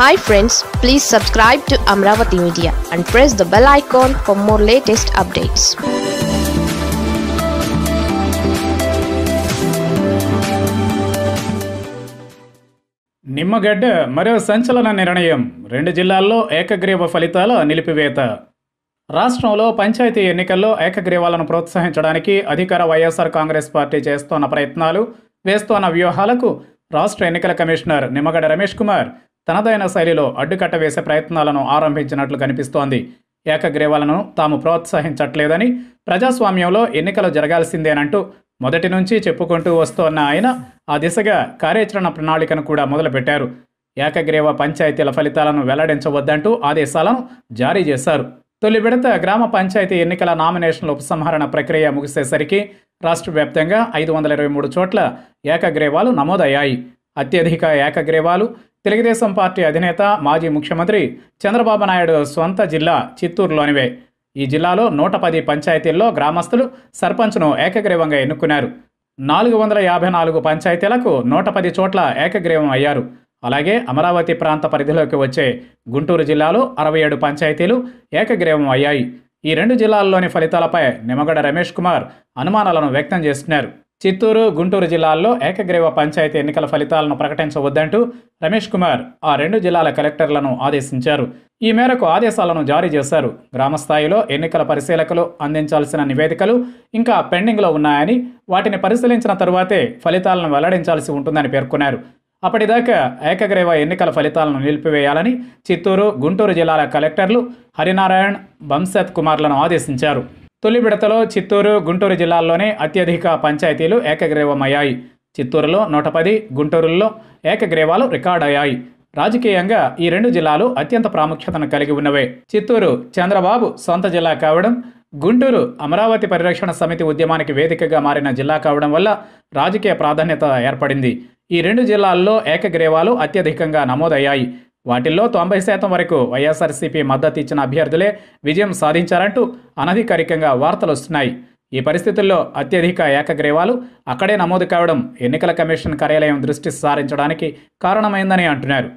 hi friends please subscribe to Amaravati media and press the bell icon for more latest updates Nimmagadda మరో సంచలన నిర్ణయం రెండు జిల్లాల్లో ఏకగ్రీవ ఫలితాల నిలిపివేత రాష్ట్రంలో పంచాయతీ ఎన్నికల్లో ఏకగ్రీవాలను ప్రోత్సహించడానికి అధికార వైఎస్ఆర్ కాంగ్రెస్ పార్టీ చేస్తోన్న ప్రయత్నాలు వేస్తోన్న వ్యూహాలకు రాష్ట్ర ఎన్నికల కమిషనర్ నిమ్మగడ్డ రమేష్ కుమార్ తనదైన శైలిలో అడ్డుకట్ట వేసే ప్రయత్నాలను ఆరంభించినట్లు కనిపిస్తోంది ఏకగ్రీవాలను తాము ప్రోత్సహించట్లేదని ప్రజాస్వామ్యంలో ఎన్నికలు జరగాల్సిందేనంటూ మొదటి నుంచి చెప్పుకుంటూ వస్తోన్న ఆయన ఆ దిశగా కార్యాచరణ ప్రణాళికను కూడా మొదలుపెట్టారు ఏకగ్రీవ పంచాయతీల ఫలితాలను వెల్లడించవద్దంటూ ఆదేశాలను జారీ చేశారు తొలి విడత గ్రామ పంచాయతీ ఎన్నికల నామినేషన్ల ఉపసంహరణ ప్రక్రియ ముగిసేసరికి రాష్ట్ర వ్యాప్తంగా ఐదు వందల ఇరవై మూడు చోట్ల ఏకగ్రీవాలు నమోదయ్యాయి అత్యధిక ఏకగ్రీవాలు తెలుగుదేశం పార్టీ అధినేత మాజీ ముఖ్యమంత్రి చంద్రబాబు నాయుడు సొంత జిల్లా చిత్తూరులోనివే ఈ జిల్లాలో నూట పది పంచాయతీల్లో గ్రామస్తులు సర్పంచ్ను ఏకగ్రీవంగా ఎన్నుకున్నారు నాలుగు వందల యాభై నాలుగు పంచాయతీలకు నూట పది చోట్ల ఏకగ్రీవం అయ్యారు అలాగే అమరావతి ప్రాంత పరిధిలోకి వచ్చే గుంటూరు జిల్లాలో అరవై ఏడు పంచాయతీలు ఏకగ్రీవం అయ్యాయి ఈ రెండు జిల్లాల్లోని ఫలితాలపై నిమగడ రమేష్ కుమార్ అనుమానాలను వ్యక్తం చేస్తున్నారు చిత్తూరు గుంటూరు జిల్లాల్లో ఏకగ్రీవ పంచాయతీ ఎన్నికల ఫలితాలను ప్రకటించవద్దంటూ రమేష్ కుమార్ ఆ రెండు జిల్లాల కలెక్టర్లను ఆదేశించారు ఈ మేరకు ఆదేశాలను జారీ చేశారు గ్రామస్థాయిలో ఎన్నికల పరిశీలకులు అందించాల్సిన నివేదికలు ఇంకా పెండింగ్లో ఉన్నాయని వాటిని పరిశీలించిన తరువాతే ఫలితాలను వెల్లడించాల్సి ఉంటుందని పేర్కొన్నారు అప్పటిదాకా ఏకగ్రీవ ఎన్నికల ఫలితాలను నిలిపివేయాలని చిత్తూరు గుంటూరు జిల్లాల కలెక్టర్లు హరినారాయణ్ బంశత్ కుమార్లను ఆదేశించారు తొలి విడతలో చిత్తూరు గుంటూరు జిల్లాల్లోనే అత్యధిక పంచాయతీలు ఏకగ్రీవమయ్యాయి చిత్తూరులో నూట పది గుంటూరులో ఏకగ్రీవాలు రికార్డయ్యాయి రాజకీయంగా ఈ రెండు జిల్లాలు అత్యంత ప్రాముఖ్యతను కలిగి ఉన్నవే చిత్తూరు చంద్రబాబు సొంత జిల్లా కావడం గుంటూరు అమరావతి పరిరక్షణ సమితి ఉద్యమానికి వేదికగా మారిన జిల్లా కావడం వల్ల రాజకీయ ప్రాధాన్యత ఏర్పడింది ఈ రెండు జిల్లాల్లో ఏకగ్రీవాలు అత్యధికంగా నమోదయ్యాయి వాటిల్లో తొంభై శాతం వరకు వైఎస్ఆర్సీపీ మద్దతు ఇచ్చిన అభ్యర్థులే విజయం సాధించారంటూ అనధికారికంగా వార్తలు వస్తున్నాయి ఈ పరిస్థితుల్లో అత్యధిక ఏకగ్రీవాలు అక్కడే నమోదు కావడం ఎన్నికల కమిషన్ కార్యాలయం దృష్టి సారించడానికి కారణమైందని అంటున్నారు